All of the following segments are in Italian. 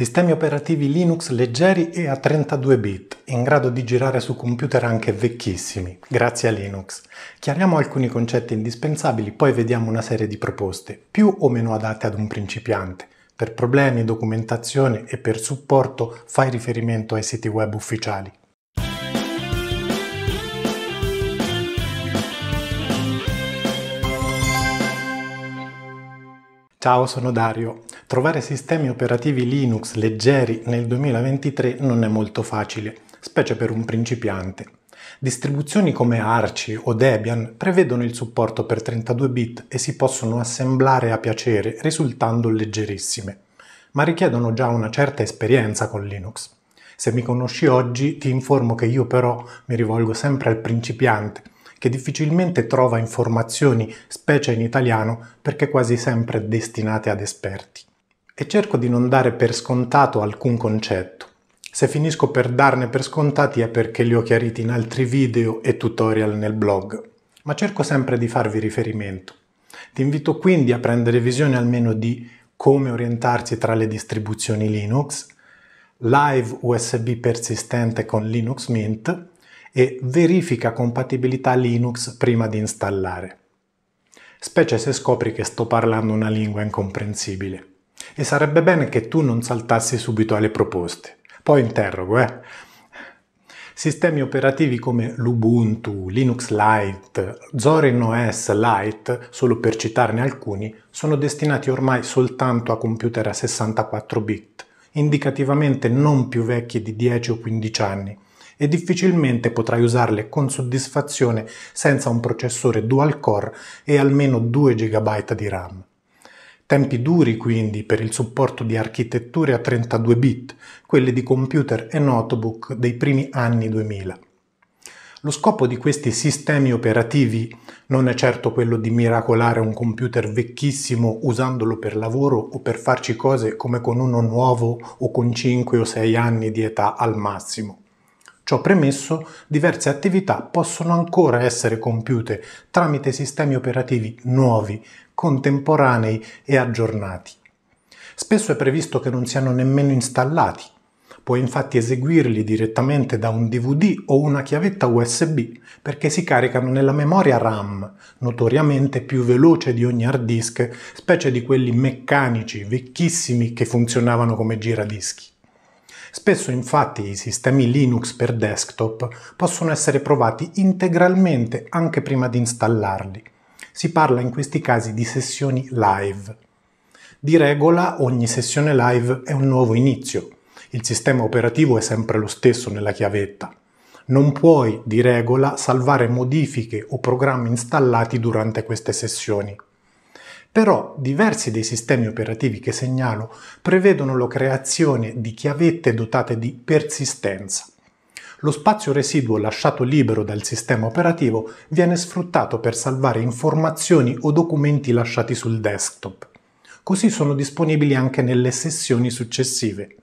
Sistemi operativi Linux leggeri e a 32 bit, in grado di girare su computer anche vecchissimi, grazie a Linux. Chiariamo alcuni concetti indispensabili, poi vediamo una serie di proposte, più o meno adatte ad un principiante. Per problemi, documentazione e per supporto fai riferimento ai siti web ufficiali. Ciao, sono Dario. Trovare sistemi operativi Linux leggeri nel 2023 non è molto facile, specie per un principiante. Distribuzioni come Archie o Debian prevedono il supporto per 32 bit e si possono assemblare a piacere risultando leggerissime, ma richiedono già una certa esperienza con Linux. Se mi conosci oggi ti informo che io però mi rivolgo sempre al principiante, che difficilmente trova informazioni, specie in italiano, perché quasi sempre destinate ad esperti e cerco di non dare per scontato alcun concetto. Se finisco per darne per scontati è perché li ho chiariti in altri video e tutorial nel blog, ma cerco sempre di farvi riferimento. Ti invito quindi a prendere visione almeno di come orientarsi tra le distribuzioni Linux, live USB persistente con Linux Mint e verifica compatibilità Linux prima di installare. Specie se scopri che sto parlando una lingua incomprensibile e sarebbe bene che tu non saltassi subito alle proposte. Poi interrogo, eh. Sistemi operativi come l'Ubuntu, Linux Lite, Zorin OS Lite, solo per citarne alcuni, sono destinati ormai soltanto a computer a 64 bit, indicativamente non più vecchi di 10 o 15 anni, e difficilmente potrai usarle con soddisfazione senza un processore dual core e almeno 2 GB di RAM. Tempi duri quindi per il supporto di architetture a 32 bit, quelle di computer e notebook dei primi anni 2000. Lo scopo di questi sistemi operativi non è certo quello di miracolare un computer vecchissimo usandolo per lavoro o per farci cose come con uno nuovo o con 5 o 6 anni di età al massimo. Ciò premesso, diverse attività possono ancora essere compiute tramite sistemi operativi nuovi contemporanei e aggiornati. Spesso è previsto che non siano nemmeno installati. Puoi infatti eseguirli direttamente da un DVD o una chiavetta USB perché si caricano nella memoria RAM, notoriamente più veloce di ogni hard disk, specie di quelli meccanici, vecchissimi che funzionavano come giradischi. Spesso infatti i sistemi Linux per desktop possono essere provati integralmente anche prima di installarli si parla in questi casi di sessioni live. Di regola ogni sessione live è un nuovo inizio. Il sistema operativo è sempre lo stesso nella chiavetta. Non puoi, di regola, salvare modifiche o programmi installati durante queste sessioni. Però diversi dei sistemi operativi che segnalo prevedono la creazione di chiavette dotate di persistenza lo spazio residuo lasciato libero dal sistema operativo viene sfruttato per salvare informazioni o documenti lasciati sul desktop. Così sono disponibili anche nelle sessioni successive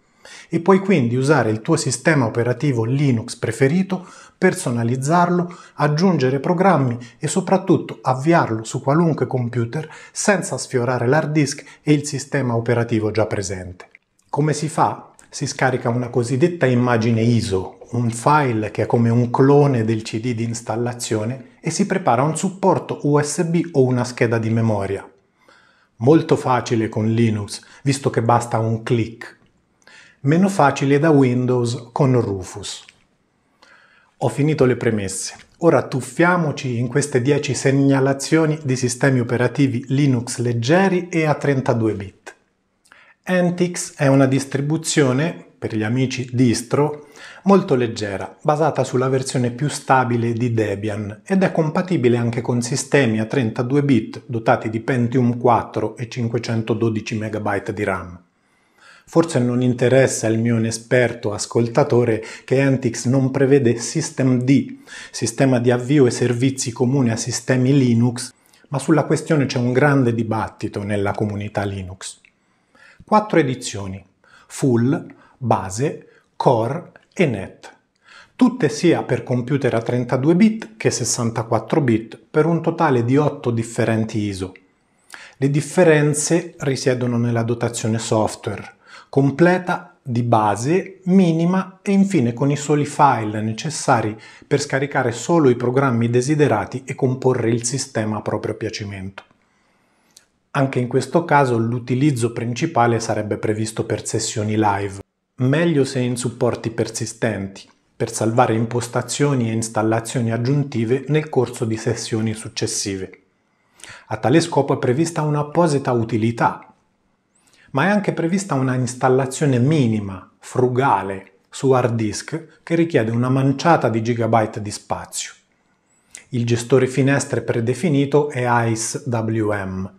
e puoi quindi usare il tuo sistema operativo Linux preferito, personalizzarlo, aggiungere programmi e soprattutto avviarlo su qualunque computer senza sfiorare l'hard disk e il sistema operativo già presente. Come si fa? si scarica una cosiddetta immagine ISO, un file che è come un clone del CD di installazione e si prepara un supporto USB o una scheda di memoria. Molto facile con Linux, visto che basta un clic. Meno facile da Windows con Rufus. Ho finito le premesse. Ora tuffiamoci in queste 10 segnalazioni di sistemi operativi Linux leggeri e a 32 bit. Antix è una distribuzione, per gli amici distro, molto leggera, basata sulla versione più stabile di Debian ed è compatibile anche con sistemi a 32 bit dotati di Pentium 4 e 512 MB di RAM. Forse non interessa al mio inesperto ascoltatore che Antix non prevede Systemd, sistema di avvio e servizi comune a sistemi Linux, ma sulla questione c'è un grande dibattito nella comunità Linux quattro edizioni, full, base, core e net tutte sia per computer a 32 bit che 64 bit, per un totale di 8 differenti ISO. Le differenze risiedono nella dotazione software, completa di base, minima e infine con i soli file necessari per scaricare solo i programmi desiderati e comporre il sistema a proprio piacimento. Anche in questo caso l'utilizzo principale sarebbe previsto per sessioni live, meglio se in supporti persistenti, per salvare impostazioni e installazioni aggiuntive nel corso di sessioni successive. A tale scopo è prevista un'apposita utilità, ma è anche prevista una installazione minima, frugale, su hard disk che richiede una manciata di gigabyte di spazio. Il gestore finestre predefinito è ICE WM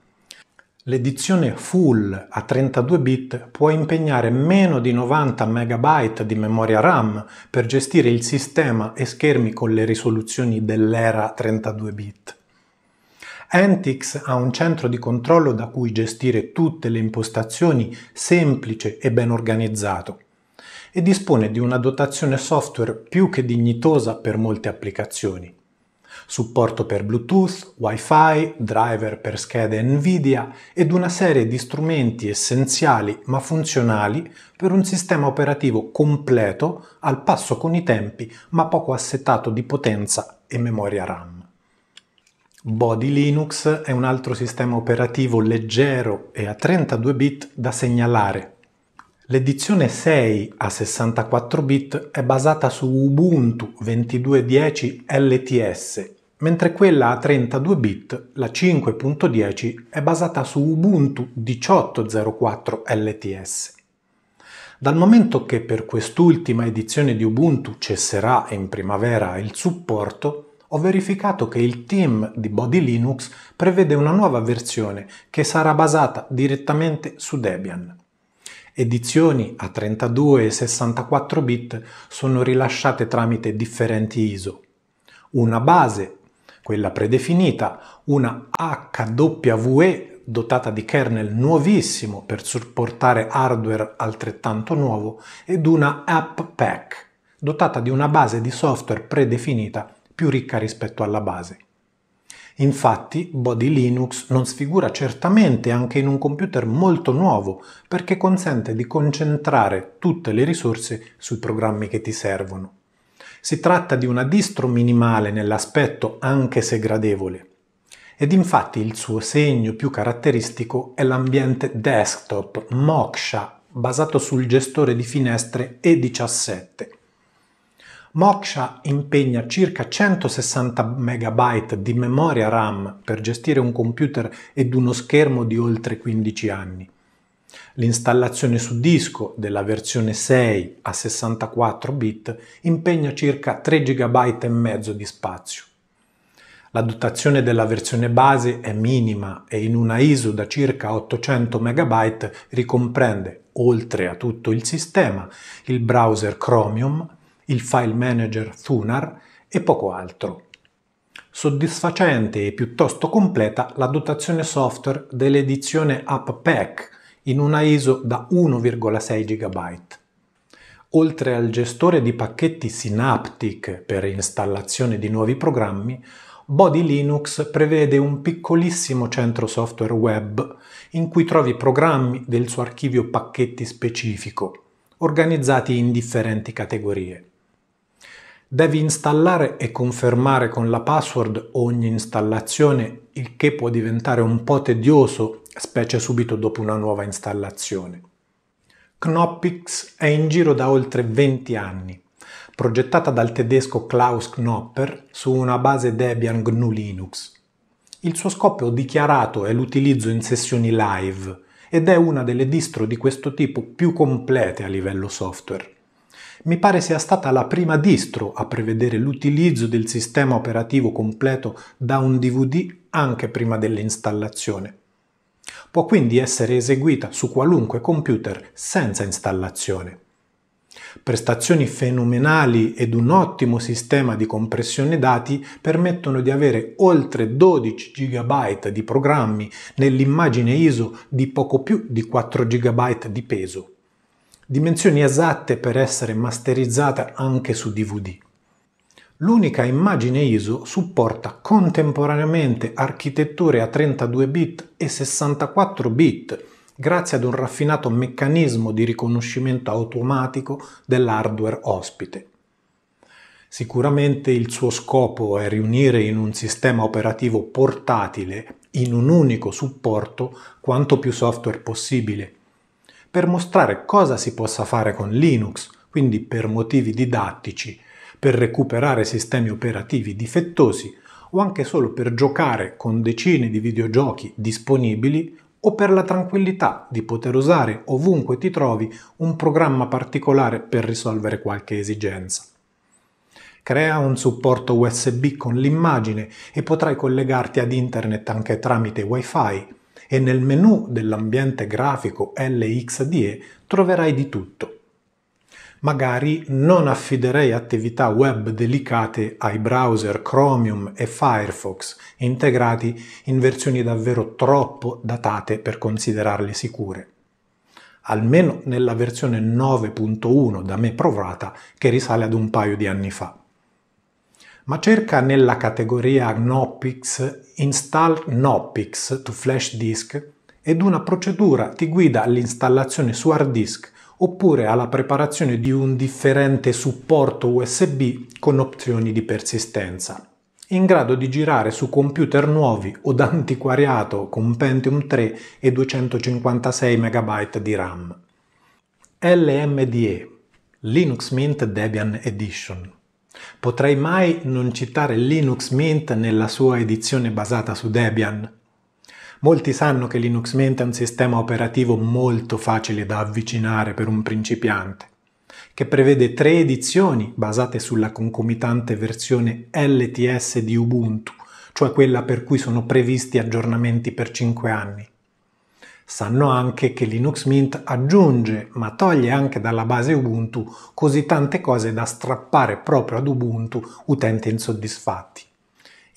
L'edizione full a 32 bit può impegnare meno di 90 MB di memoria RAM per gestire il sistema e schermi con le risoluzioni dell'era 32 bit. Antix ha un centro di controllo da cui gestire tutte le impostazioni semplice e ben organizzato e dispone di una dotazione software più che dignitosa per molte applicazioni supporto per Bluetooth, Wi-Fi, driver per schede Nvidia ed una serie di strumenti essenziali ma funzionali per un sistema operativo completo al passo con i tempi ma poco assetato di potenza e memoria RAM. Body Linux è un altro sistema operativo leggero e a 32 bit da segnalare. L'edizione 6 a 64 bit è basata su Ubuntu 22.10 LTS mentre quella a 32 bit, la 5.10, è basata su Ubuntu 18.04 LTS. Dal momento che per quest'ultima edizione di Ubuntu cesserà in primavera il supporto, ho verificato che il team di Body Linux prevede una nuova versione che sarà basata direttamente su Debian. Edizioni a 32 e 64 bit sono rilasciate tramite differenti ISO. Una base quella predefinita, una HWE dotata di kernel nuovissimo per supportare hardware altrettanto nuovo ed una App Pack dotata di una base di software predefinita più ricca rispetto alla base. Infatti, Body Linux non sfigura certamente anche in un computer molto nuovo perché consente di concentrare tutte le risorse sui programmi che ti servono. Si tratta di una distro minimale nell'aspetto anche se gradevole ed infatti il suo segno più caratteristico è l'ambiente desktop Moksha basato sul gestore di finestre E17. Moksha impegna circa 160 MB di memoria RAM per gestire un computer ed uno schermo di oltre 15 anni. L'installazione su disco della versione 6 a 64 bit impegna circa 3 GB e mezzo di spazio. La dotazione della versione base è minima e in una ISO da circa 800 MB ricomprende, oltre a tutto il sistema, il browser Chromium, il file manager Thunar e poco altro. Soddisfacente e piuttosto completa la dotazione software dell'edizione App Pack in una ISO da 1,6 GB. Oltre al gestore di pacchetti Synaptic per installazione di nuovi programmi, Body Linux prevede un piccolissimo centro software web in cui trovi programmi del suo archivio pacchetti specifico, organizzati in differenti categorie. Devi installare e confermare con la password ogni installazione, il che può diventare un po' tedioso specie subito dopo una nuova installazione. Knoppix è in giro da oltre 20 anni, progettata dal tedesco Klaus Knopper su una base Debian GNU Linux. Il suo scopo dichiarato è l'utilizzo in sessioni live ed è una delle distro di questo tipo più complete a livello software. Mi pare sia stata la prima distro a prevedere l'utilizzo del sistema operativo completo da un DVD anche prima dell'installazione. Può quindi essere eseguita su qualunque computer senza installazione. Prestazioni fenomenali ed un ottimo sistema di compressione dati permettono di avere oltre 12 GB di programmi nell'immagine ISO di poco più di 4 GB di peso. Dimensioni esatte per essere masterizzata anche su DVD. L'unica immagine ISO supporta contemporaneamente architetture a 32 bit e 64 bit grazie ad un raffinato meccanismo di riconoscimento automatico dell'hardware ospite. Sicuramente il suo scopo è riunire in un sistema operativo portatile, in un unico supporto, quanto più software possibile, per mostrare cosa si possa fare con Linux, quindi per motivi didattici per recuperare sistemi operativi difettosi o anche solo per giocare con decine di videogiochi disponibili o per la tranquillità di poter usare ovunque ti trovi un programma particolare per risolvere qualche esigenza. Crea un supporto USB con l'immagine e potrai collegarti ad internet anche tramite WiFi e nel menu dell'ambiente grafico LXDE troverai di tutto magari non affiderei attività web delicate ai browser Chromium e Firefox integrati in versioni davvero troppo datate per considerarle sicure almeno nella versione 9.1 da me provata che risale ad un paio di anni fa. Ma cerca nella categoria Gnopix install Gnopix to flash disk ed una procedura ti guida all'installazione su hard disk oppure alla preparazione di un differente supporto USB con opzioni di persistenza, in grado di girare su computer nuovi o d'antiquariato con Pentium 3 e 256 MB di RAM. LMDE Linux Mint Debian Edition Potrei mai non citare Linux Mint nella sua edizione basata su Debian? Molti sanno che Linux Mint è un sistema operativo molto facile da avvicinare per un principiante, che prevede tre edizioni basate sulla concomitante versione LTS di Ubuntu, cioè quella per cui sono previsti aggiornamenti per 5 anni. Sanno anche che Linux Mint aggiunge, ma toglie anche dalla base Ubuntu, così tante cose da strappare proprio ad Ubuntu utenti insoddisfatti.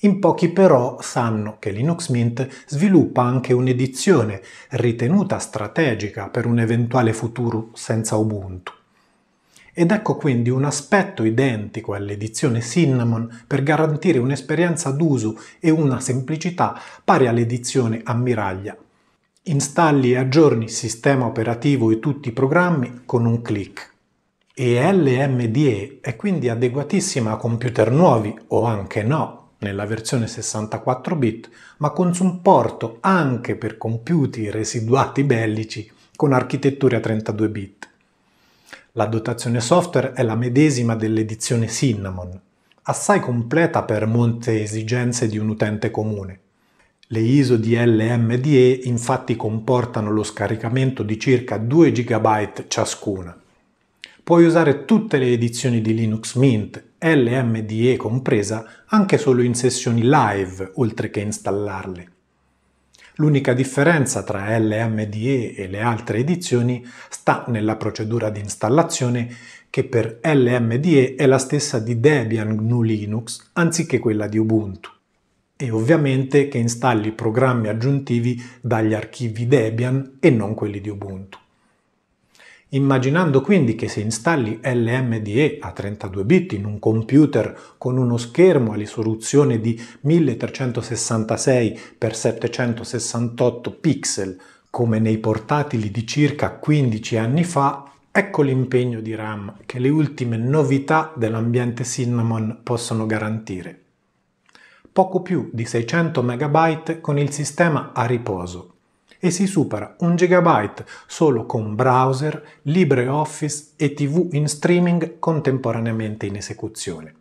In pochi però sanno che Linux Mint sviluppa anche un'edizione ritenuta strategica per un eventuale futuro senza Ubuntu. Ed ecco quindi un aspetto identico all'edizione Cinnamon per garantire un'esperienza d'uso e una semplicità pari all'edizione Ammiraglia. Installi e aggiorni sistema operativo e tutti i programmi con un clic. E LMDE è quindi adeguatissima a computer nuovi o anche no, nella versione 64 bit, ma con supporto anche per compiuti residuati bellici con architettura 32 bit. La dotazione software è la medesima dell'edizione Cinnamon, assai completa per molte esigenze di un utente comune. Le ISO di LMDE infatti comportano lo scaricamento di circa 2 GB ciascuna. Puoi usare tutte le edizioni di Linux Mint, LMDE compresa, anche solo in sessioni live, oltre che installarle. L'unica differenza tra LMDE e le altre edizioni sta nella procedura di installazione che per LMDE è la stessa di Debian GNU Linux anziché quella di Ubuntu e ovviamente che installi programmi aggiuntivi dagli archivi Debian e non quelli di Ubuntu. Immaginando quindi che se installi LMDE a 32 bit in un computer con uno schermo a risoluzione di 1366 x 768 pixel, come nei portatili di circa 15 anni fa, ecco l'impegno di RAM che le ultime novità dell'ambiente Cinnamon possono garantire. Poco più di 600 MB con il sistema a riposo, e si supera 1 GB solo con browser, LibreOffice e TV in streaming contemporaneamente in esecuzione.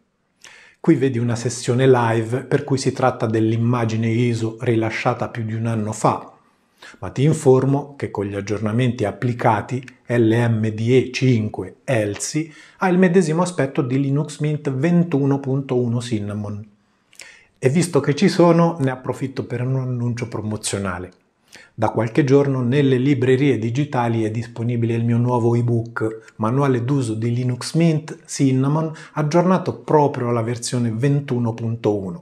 Qui vedi una sessione live per cui si tratta dell'immagine ISO rilasciata più di un anno fa, ma ti informo che con gli aggiornamenti applicati LMDE 5 ELSI ha il medesimo aspetto di Linux Mint 21.1 Cinnamon. E visto che ci sono, ne approfitto per un annuncio promozionale. Da qualche giorno nelle librerie digitali è disponibile il mio nuovo ebook Manuale d'uso di Linux Mint Cinnamon aggiornato proprio alla versione 21.1.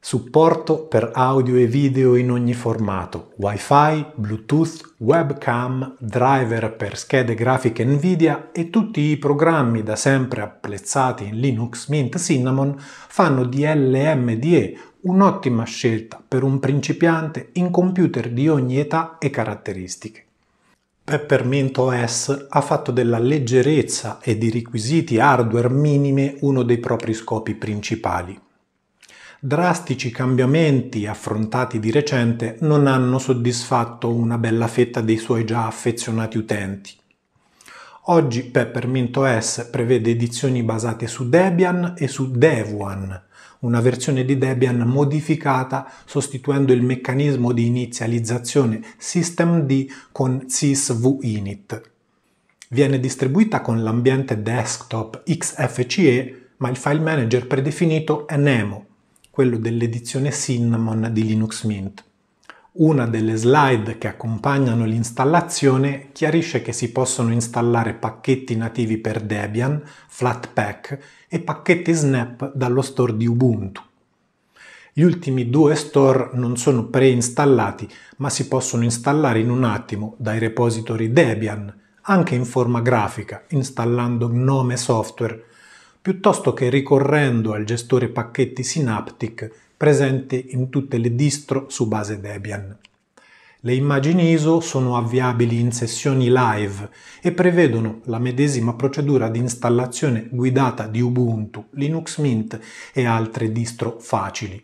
Supporto per audio e video in ogni formato, wifi, bluetooth, webcam, driver per schede grafiche Nvidia e tutti i programmi da sempre apprezzati in Linux Mint Cinnamon fanno di LMDE un'ottima scelta per un principiante in computer di ogni età e caratteristiche. Peppermint OS ha fatto della leggerezza e di requisiti hardware minime uno dei propri scopi principali. Drastici cambiamenti affrontati di recente non hanno soddisfatto una bella fetta dei suoi già affezionati utenti. Oggi Peppermint OS prevede edizioni basate su Debian e su Devuan, una versione di Debian modificata sostituendo il meccanismo di inizializzazione systemd con sysvinit. Viene distribuita con l'ambiente desktop XFCE, ma il file manager predefinito è Nemo, quello dell'edizione Cinnamon di Linux Mint. Una delle slide che accompagnano l'installazione chiarisce che si possono installare pacchetti nativi per Debian, Flatpak e pacchetti Snap dallo store di Ubuntu. Gli ultimi due store non sono preinstallati, ma si possono installare in un attimo dai repository Debian, anche in forma grafica, installando Gnome Software, piuttosto che ricorrendo al gestore pacchetti Synaptic presente in tutte le distro su base Debian. Le immagini ISO sono avviabili in sessioni live e prevedono la medesima procedura di installazione guidata di Ubuntu, Linux Mint e altre distro facili.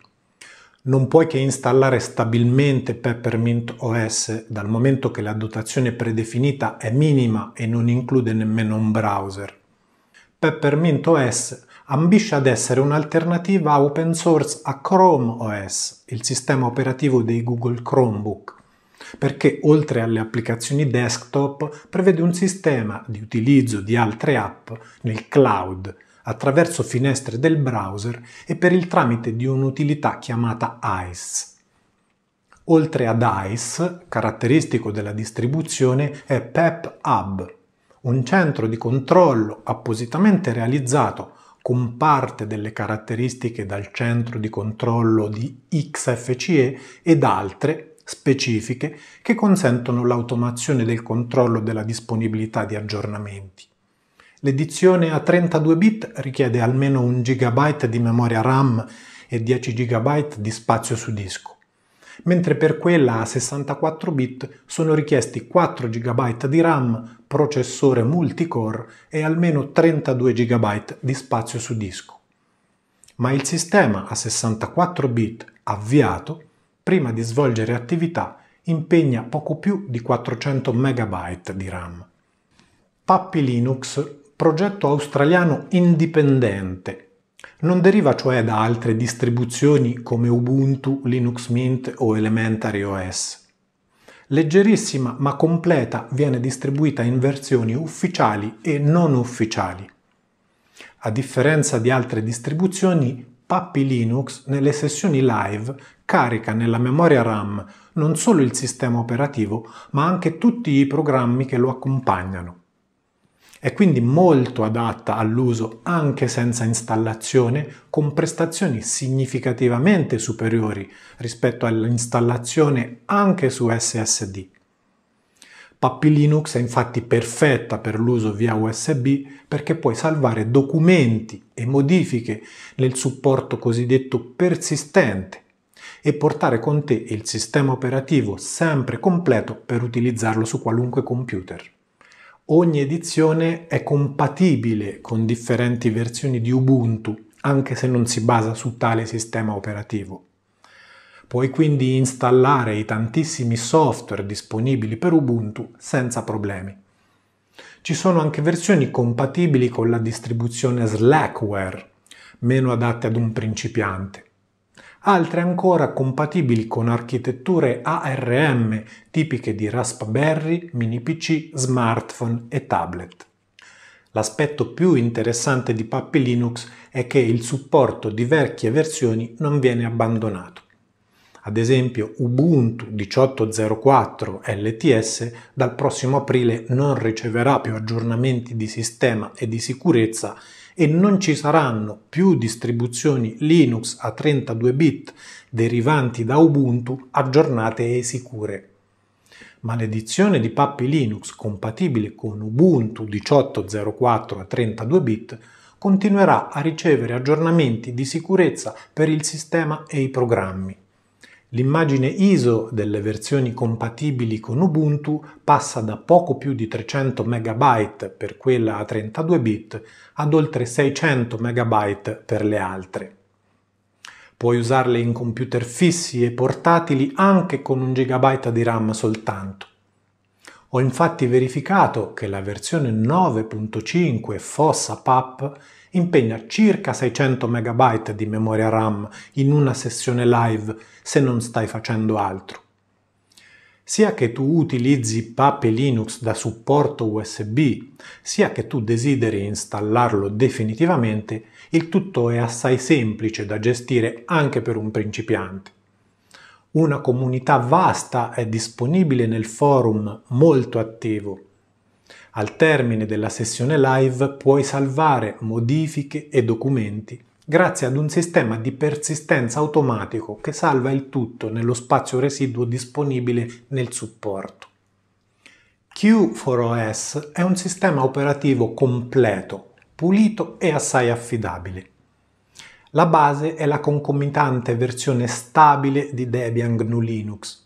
Non puoi che installare stabilmente Peppermint OS dal momento che la dotazione predefinita è minima e non include nemmeno un browser. Peppermint OS ambisce ad essere un'alternativa open source a Chrome OS, il sistema operativo dei Google Chromebook perché oltre alle applicazioni desktop prevede un sistema di utilizzo di altre app nel cloud attraverso finestre del browser e per il tramite di un'utilità chiamata ICE. Oltre ad ICE, caratteristico della distribuzione è PEP Hub, un centro di controllo appositamente realizzato con parte delle caratteristiche dal centro di controllo di XFCE ed altre specifiche che consentono l'automazione del controllo della disponibilità di aggiornamenti. L'edizione a 32 bit richiede almeno 1 GB di memoria RAM e 10 GB di spazio su disco, mentre per quella a 64 bit sono richiesti 4 GB di RAM, processore multicore e almeno 32 GB di spazio su disco. Ma il sistema a 64 bit avviato prima di svolgere attività impegna poco più di 400 MB di RAM. Puppy Linux, progetto australiano indipendente, non deriva cioè da altre distribuzioni come Ubuntu, Linux Mint o Elementary OS. Leggerissima ma completa viene distribuita in versioni ufficiali e non ufficiali. A differenza di altre distribuzioni, Papi Linux nelle sessioni live carica nella memoria RAM non solo il sistema operativo, ma anche tutti i programmi che lo accompagnano. È quindi molto adatta all'uso anche senza installazione, con prestazioni significativamente superiori rispetto all'installazione anche su SSD. Pappy Linux è infatti perfetta per l'uso via USB perché puoi salvare documenti e modifiche nel supporto cosiddetto persistente e portare con te il sistema operativo sempre completo per utilizzarlo su qualunque computer. Ogni edizione è compatibile con differenti versioni di Ubuntu, anche se non si basa su tale sistema operativo. Puoi quindi installare i tantissimi software disponibili per Ubuntu senza problemi. Ci sono anche versioni compatibili con la distribuzione Slackware, meno adatte ad un principiante. Altre ancora compatibili con architetture ARM tipiche di Raspberry, mini PC, smartphone e tablet. L'aspetto più interessante di Puppy Linux è che il supporto di vecchie versioni non viene abbandonato ad esempio Ubuntu 18.04 LTS, dal prossimo aprile non riceverà più aggiornamenti di sistema e di sicurezza e non ci saranno più distribuzioni Linux a 32 bit derivanti da Ubuntu aggiornate e sicure. Ma l'edizione di Pappi Linux compatibile con Ubuntu 18.04 a 32 bit continuerà a ricevere aggiornamenti di sicurezza per il sistema e i programmi. L'immagine ISO delle versioni compatibili con Ubuntu passa da poco più di 300 MB per quella a 32 bit ad oltre 600 MB per le altre. Puoi usarle in computer fissi e portatili anche con 1 GB di RAM soltanto. Ho infatti verificato che la versione 9.5 FOSSA PAP impegna circa 600 MB di memoria RAM in una sessione live se non stai facendo altro. Sia che tu utilizzi PAP e Linux da supporto USB, sia che tu desideri installarlo definitivamente, il tutto è assai semplice da gestire anche per un principiante una comunità vasta è disponibile nel forum molto attivo. Al termine della sessione live puoi salvare modifiche e documenti grazie ad un sistema di persistenza automatico che salva il tutto nello spazio residuo disponibile nel supporto. Q4OS è un sistema operativo completo, pulito e assai affidabile. La base è la concomitante versione stabile di Debian GNU Linux.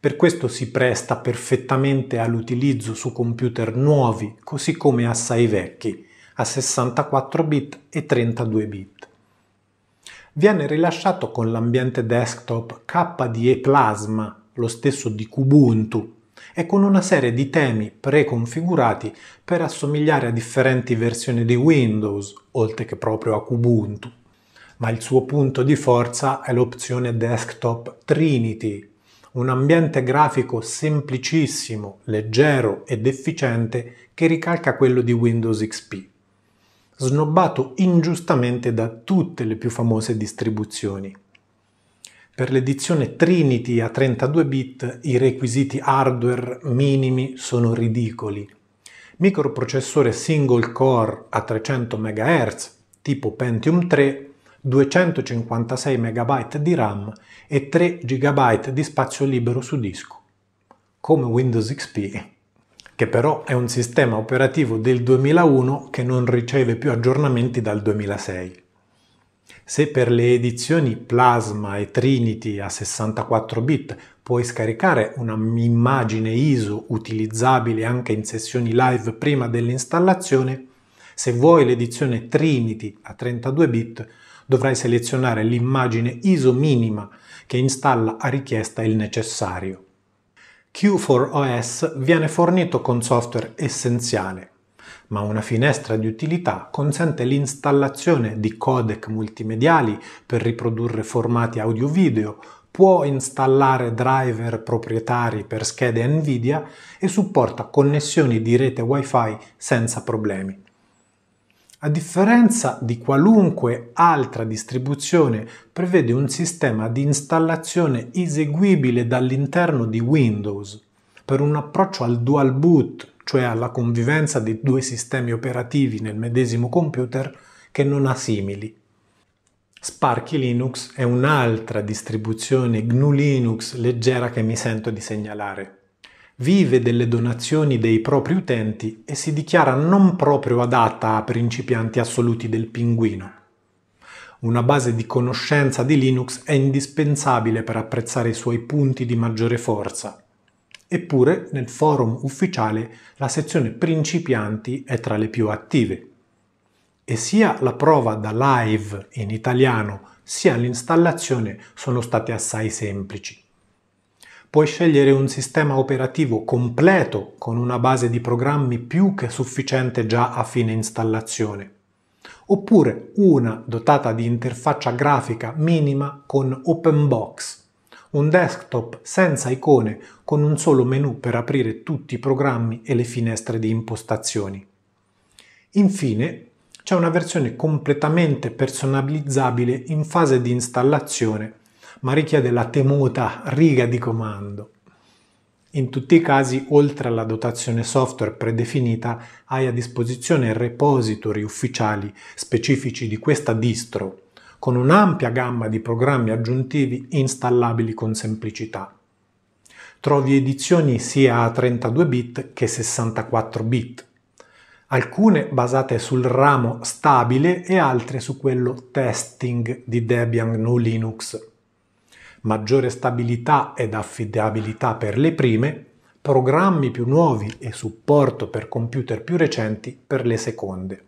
Per questo si presta perfettamente all'utilizzo su computer nuovi, così come assai vecchi, a 64 bit e 32 bit. Viene rilasciato con l'ambiente desktop KDE Plasma, lo stesso di Kubuntu, e con una serie di temi preconfigurati per assomigliare a differenti versioni di Windows, oltre che proprio a Kubuntu ma il suo punto di forza è l'opzione desktop Trinity, un ambiente grafico semplicissimo, leggero ed efficiente che ricalca quello di Windows XP, snobbato ingiustamente da tutte le più famose distribuzioni. Per l'edizione Trinity a 32 bit i requisiti hardware minimi sono ridicoli. Microprocessore single core a 300 MHz tipo Pentium 3 256 MB di RAM e 3 GB di spazio libero su disco, come Windows XP, che però è un sistema operativo del 2001 che non riceve più aggiornamenti dal 2006. Se per le edizioni Plasma e Trinity a 64 bit puoi scaricare un'immagine ISO utilizzabile anche in sessioni live prima dell'installazione, se vuoi l'edizione Trinity a 32 bit dovrai selezionare l'immagine ISO minima che installa a richiesta il necessario. Q4OS viene fornito con software essenziale, ma una finestra di utilità consente l'installazione di codec multimediali per riprodurre formati audio-video, può installare driver proprietari per schede Nvidia e supporta connessioni di rete Wi-Fi senza problemi. A differenza di qualunque altra distribuzione, prevede un sistema di installazione eseguibile dall'interno di Windows per un approccio al dual boot, cioè alla convivenza di due sistemi operativi nel medesimo computer che non ha simili. Sparky Linux è un'altra distribuzione GNU Linux leggera che mi sento di segnalare vive delle donazioni dei propri utenti e si dichiara non proprio adatta a principianti assoluti del pinguino. Una base di conoscenza di Linux è indispensabile per apprezzare i suoi punti di maggiore forza. Eppure nel forum ufficiale la sezione principianti è tra le più attive. E sia la prova da live in italiano sia l'installazione sono state assai semplici puoi scegliere un sistema operativo completo con una base di programmi più che sufficiente già a fine installazione, oppure una dotata di interfaccia grafica minima con OpenBox, un desktop senza icone con un solo menu per aprire tutti i programmi e le finestre di impostazioni. Infine, c'è una versione completamente personalizzabile in fase di installazione ma richiede la temuta riga di comando. In tutti i casi, oltre alla dotazione software predefinita, hai a disposizione repository ufficiali specifici di questa distro, con un'ampia gamma di programmi aggiuntivi installabili con semplicità. Trovi edizioni sia a 32 bit che 64 bit, alcune basate sul ramo stabile e altre su quello testing di Debian GNU Linux maggiore stabilità ed affidabilità per le prime, programmi più nuovi e supporto per computer più recenti per le seconde.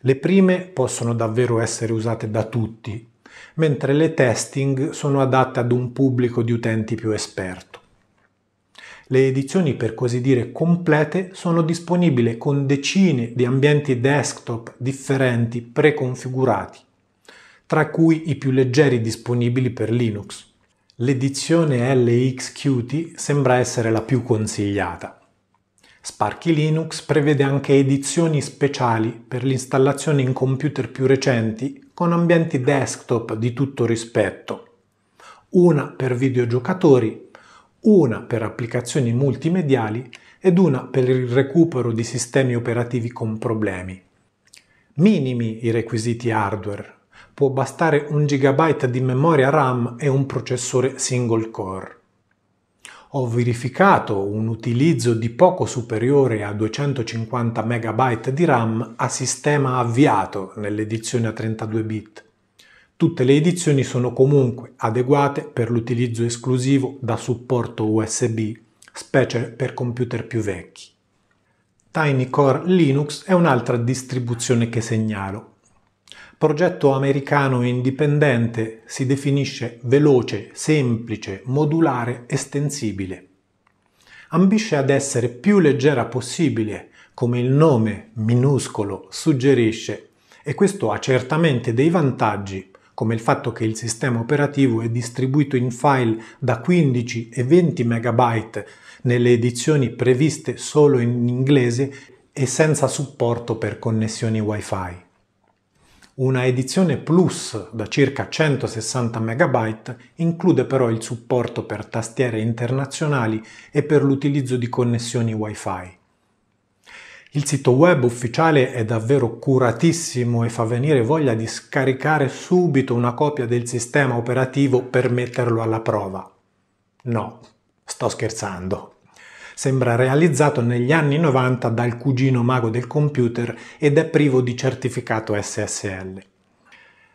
Le prime possono davvero essere usate da tutti, mentre le testing sono adatte ad un pubblico di utenti più esperto. Le edizioni per così dire complete sono disponibili con decine di ambienti desktop differenti preconfigurati tra cui i più leggeri disponibili per Linux. L'edizione LXQT sembra essere la più consigliata. Sparky Linux prevede anche edizioni speciali per l'installazione in computer più recenti con ambienti desktop di tutto rispetto. Una per videogiocatori, una per applicazioni multimediali ed una per il recupero di sistemi operativi con problemi. Minimi i requisiti hardware, può bastare un gigabyte di memoria RAM e un processore single core. Ho verificato un utilizzo di poco superiore a 250 MB di RAM a sistema avviato nell'edizione a 32 bit. Tutte le edizioni sono comunque adeguate per l'utilizzo esclusivo da supporto USB, specie per computer più vecchi. Tiny Core Linux è un'altra distribuzione che segnalo, Progetto americano indipendente si definisce veloce, semplice, modulare, estensibile. Ambisce ad essere più leggera possibile, come il nome minuscolo suggerisce, e questo ha certamente dei vantaggi, come il fatto che il sistema operativo è distribuito in file da 15 e 20 MB nelle edizioni previste solo in inglese e senza supporto per connessioni WiFi. Una edizione Plus da circa 160 MB include però il supporto per tastiere internazionali e per l'utilizzo di connessioni WiFi. Il sito web ufficiale è davvero curatissimo e fa venire voglia di scaricare subito una copia del sistema operativo per metterlo alla prova. No, sto scherzando. Sembra realizzato negli anni 90 dal cugino mago del computer ed è privo di certificato SSL.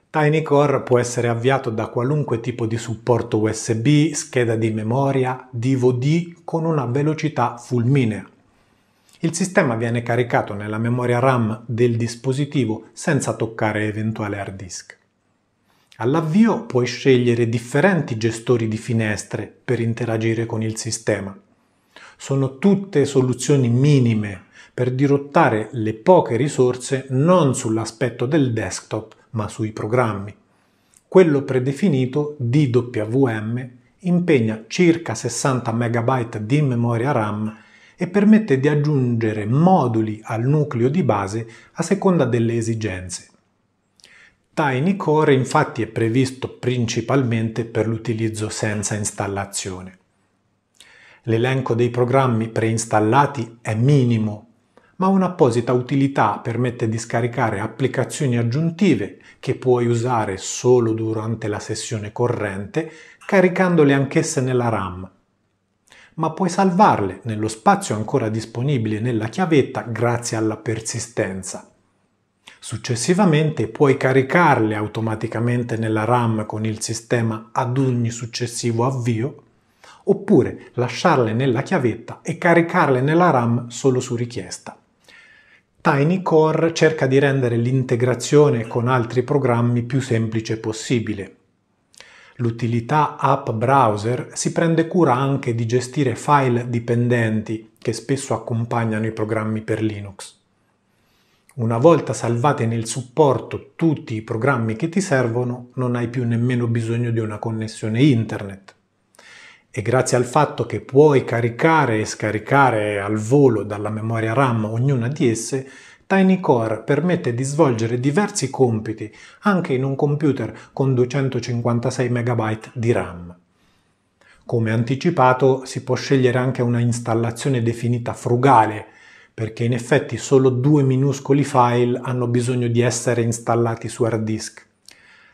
Tiny Core può essere avviato da qualunque tipo di supporto USB, scheda di memoria, DVD con una velocità fulminea. Il sistema viene caricato nella memoria RAM del dispositivo senza toccare eventuale hard disk. All'avvio puoi scegliere differenti gestori di finestre per interagire con il sistema sono tutte soluzioni minime per dirottare le poche risorse non sull'aspetto del desktop ma sui programmi. Quello predefinito DWM impegna circa 60 MB di memoria RAM e permette di aggiungere moduli al nucleo di base a seconda delle esigenze. Tiny Core infatti è previsto principalmente per l'utilizzo senza installazione. L'elenco dei programmi preinstallati è minimo, ma un'apposita utilità permette di scaricare applicazioni aggiuntive che puoi usare solo durante la sessione corrente, caricandole anch'esse nella RAM. Ma puoi salvarle nello spazio ancora disponibile nella chiavetta grazie alla persistenza. Successivamente puoi caricarle automaticamente nella RAM con il sistema ad ogni successivo avvio oppure lasciarle nella chiavetta e caricarle nella RAM solo su richiesta. Tiny Core cerca di rendere l'integrazione con altri programmi più semplice possibile. L'utilità App Browser si prende cura anche di gestire file dipendenti che spesso accompagnano i programmi per Linux. Una volta salvate nel supporto tutti i programmi che ti servono, non hai più nemmeno bisogno di una connessione internet e grazie al fatto che puoi caricare e scaricare al volo dalla memoria RAM ognuna di esse, Tiny Core permette di svolgere diversi compiti anche in un computer con 256 MB di RAM. Come anticipato, si può scegliere anche una installazione definita frugale, perché in effetti solo due minuscoli file hanno bisogno di essere installati su hard disk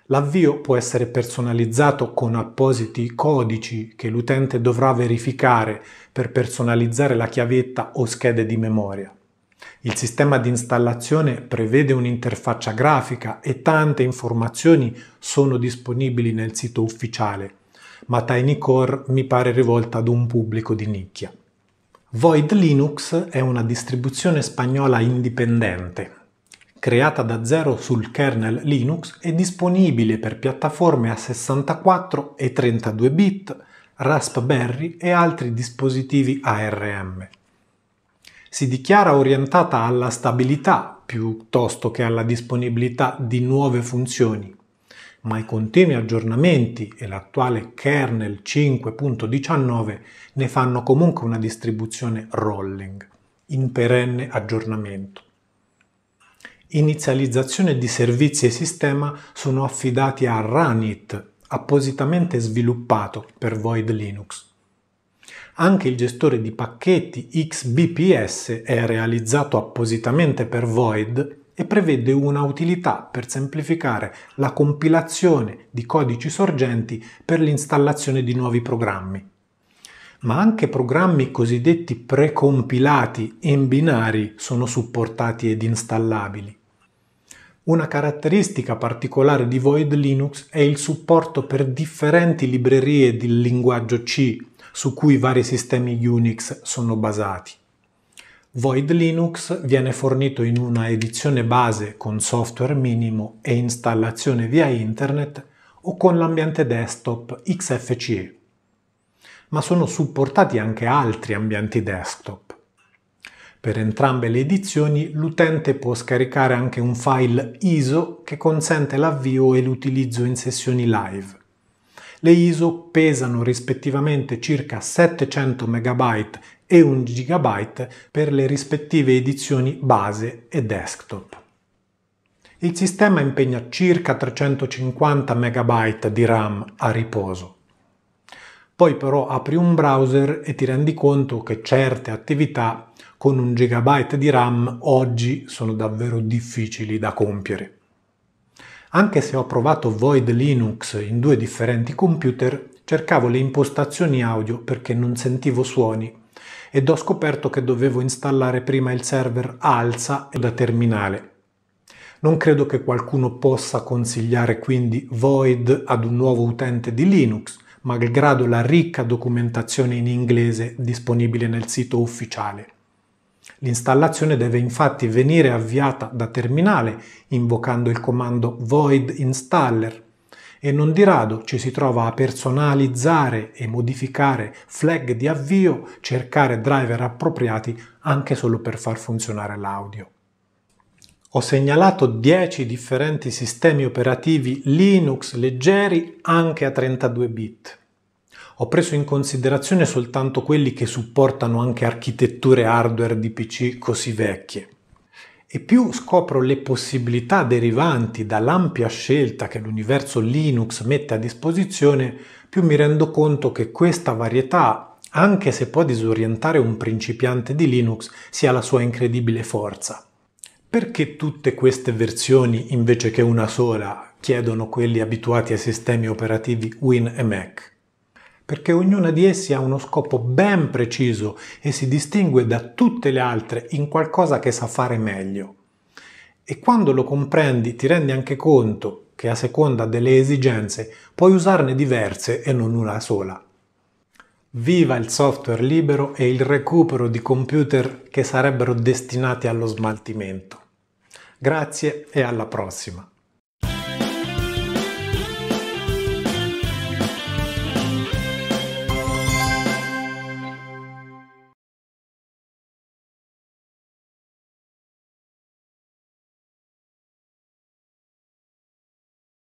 L'avvio può essere personalizzato con appositi codici che l'utente dovrà verificare per personalizzare la chiavetta o schede di memoria. Il sistema di installazione prevede un'interfaccia grafica e tante informazioni sono disponibili nel sito ufficiale, ma TinyCore mi pare rivolta ad un pubblico di nicchia. Void Linux è una distribuzione spagnola indipendente creata da zero sul kernel Linux è disponibile per piattaforme a 64 e 32 bit, Raspberry e altri dispositivi ARM. Si dichiara orientata alla stabilità piuttosto che alla disponibilità di nuove funzioni, ma i continui aggiornamenti e l'attuale kernel 5.19 ne fanno comunque una distribuzione rolling, in perenne aggiornamento inizializzazione di servizi e sistema sono affidati a Ranit, appositamente sviluppato per Void Linux. Anche il gestore di pacchetti XBPS è realizzato appositamente per Void e prevede una utilità per semplificare la compilazione di codici sorgenti per l'installazione di nuovi programmi ma anche programmi cosiddetti precompilati in binari sono supportati ed installabili. Una caratteristica particolare di Void Linux è il supporto per differenti librerie di linguaggio C su cui vari sistemi Unix sono basati. Void Linux viene fornito in una edizione base con software minimo e installazione via internet o con l'ambiente desktop XFCE ma sono supportati anche altri ambienti desktop. Per entrambe le edizioni l'utente può scaricare anche un file ISO che consente l'avvio e l'utilizzo in sessioni live. Le ISO pesano rispettivamente circa 700 MB e 1 GB per le rispettive edizioni base e desktop. Il sistema impegna circa 350 MB di RAM a riposo. Poi però apri un browser e ti rendi conto che certe attività con un gigabyte di RAM oggi sono davvero difficili da compiere. Anche se ho provato Void Linux in due differenti computer, cercavo le impostazioni audio perché non sentivo suoni ed ho scoperto che dovevo installare prima il server alza da terminale. Non credo che qualcuno possa consigliare quindi Void ad un nuovo utente di Linux, malgrado la ricca documentazione in inglese disponibile nel sito ufficiale. L'installazione deve infatti venire avviata da terminale invocando il comando void installer e non di rado ci si trova a personalizzare e modificare flag di avvio, cercare driver appropriati anche solo per far funzionare l'audio. Ho segnalato 10 differenti sistemi operativi Linux leggeri anche a 32 bit. Ho preso in considerazione soltanto quelli che supportano anche architetture hardware di PC così vecchie. E più scopro le possibilità derivanti dall'ampia scelta che l'universo Linux mette a disposizione, più mi rendo conto che questa varietà, anche se può disorientare un principiante di Linux, sia la sua incredibile forza. Perché tutte queste versioni, invece che una sola, chiedono quelli abituati ai sistemi operativi Win e Mac? Perché ognuna di essi ha uno scopo ben preciso e si distingue da tutte le altre in qualcosa che sa fare meglio. E quando lo comprendi ti rendi anche conto che a seconda delle esigenze puoi usarne diverse e non una sola. Viva il software libero e il recupero di computer che sarebbero destinati allo smaltimento. Grazie e alla prossima!